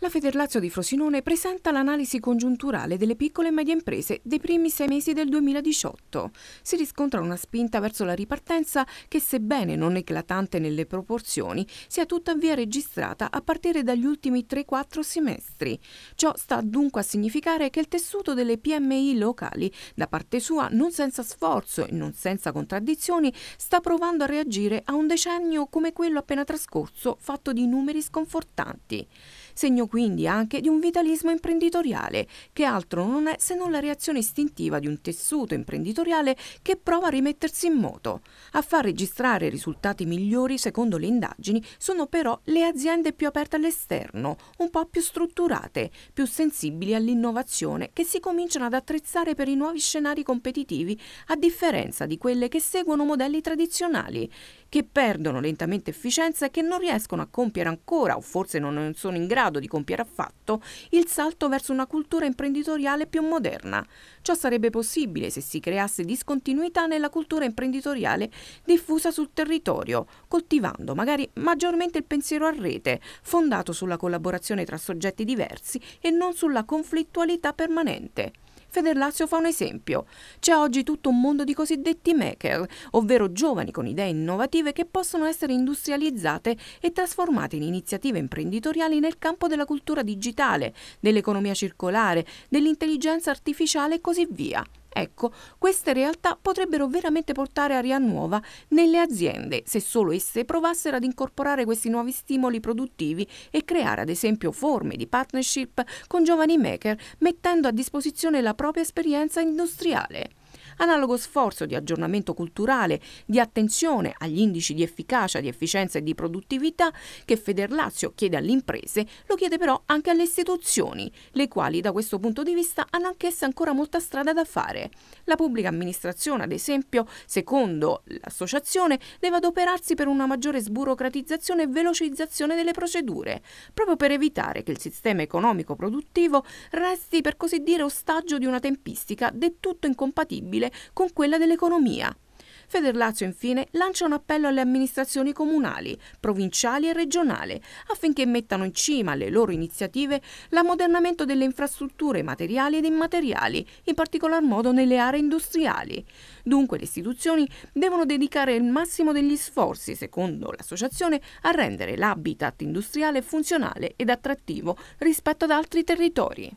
La Federlazio di Frosinone presenta l'analisi congiunturale delle piccole e medie imprese dei primi sei mesi del 2018. Si riscontra una spinta verso la ripartenza che, sebbene non eclatante nelle proporzioni, si è tuttavia registrata a partire dagli ultimi 3-4 semestri. Ciò sta dunque a significare che il tessuto delle PMI locali, da parte sua non senza sforzo e non senza contraddizioni, sta provando a reagire a un decennio come quello appena trascorso fatto di numeri sconfortanti segno quindi anche di un vitalismo imprenditoriale, che altro non è se non la reazione istintiva di un tessuto imprenditoriale che prova a rimettersi in moto. A far registrare risultati migliori, secondo le indagini, sono però le aziende più aperte all'esterno, un po' più strutturate, più sensibili all'innovazione, che si cominciano ad attrezzare per i nuovi scenari competitivi, a differenza di quelle che seguono modelli tradizionali, che perdono lentamente efficienza e che non riescono a compiere ancora o forse non sono in grado grado di compiere affatto il salto verso una cultura imprenditoriale più moderna. Ciò sarebbe possibile se si creasse discontinuità nella cultura imprenditoriale diffusa sul territorio, coltivando magari maggiormente il pensiero a rete, fondato sulla collaborazione tra soggetti diversi e non sulla conflittualità permanente. Federlazio fa un esempio. C'è oggi tutto un mondo di cosiddetti maker, ovvero giovani con idee innovative che possono essere industrializzate e trasformate in iniziative imprenditoriali nel campo della cultura digitale, dell'economia circolare, dell'intelligenza artificiale e così via. Ecco, queste realtà potrebbero veramente portare aria nuova nelle aziende se solo esse provassero ad incorporare questi nuovi stimoli produttivi e creare ad esempio forme di partnership con giovani maker mettendo a disposizione la propria esperienza industriale analogo sforzo di aggiornamento culturale, di attenzione agli indici di efficacia, di efficienza e di produttività che Federlazio chiede alle imprese, lo chiede però anche alle istituzioni, le quali da questo punto di vista hanno anch'esse ancora molta strada da fare. La pubblica amministrazione, ad esempio, secondo l'associazione, deve adoperarsi per una maggiore sburocratizzazione e velocizzazione delle procedure, proprio per evitare che il sistema economico produttivo resti per così dire ostaggio di una tempistica del tutto incompatibile civile con quella dell'economia. Federlazio infine lancia un appello alle amministrazioni comunali, provinciali e regionali affinché mettano in cima alle loro iniziative l'ammodernamento delle infrastrutture materiali ed immateriali, in particolar modo nelle aree industriali. Dunque le istituzioni devono dedicare il massimo degli sforzi, secondo l'associazione, a rendere l'habitat industriale funzionale ed attrattivo rispetto ad altri territori.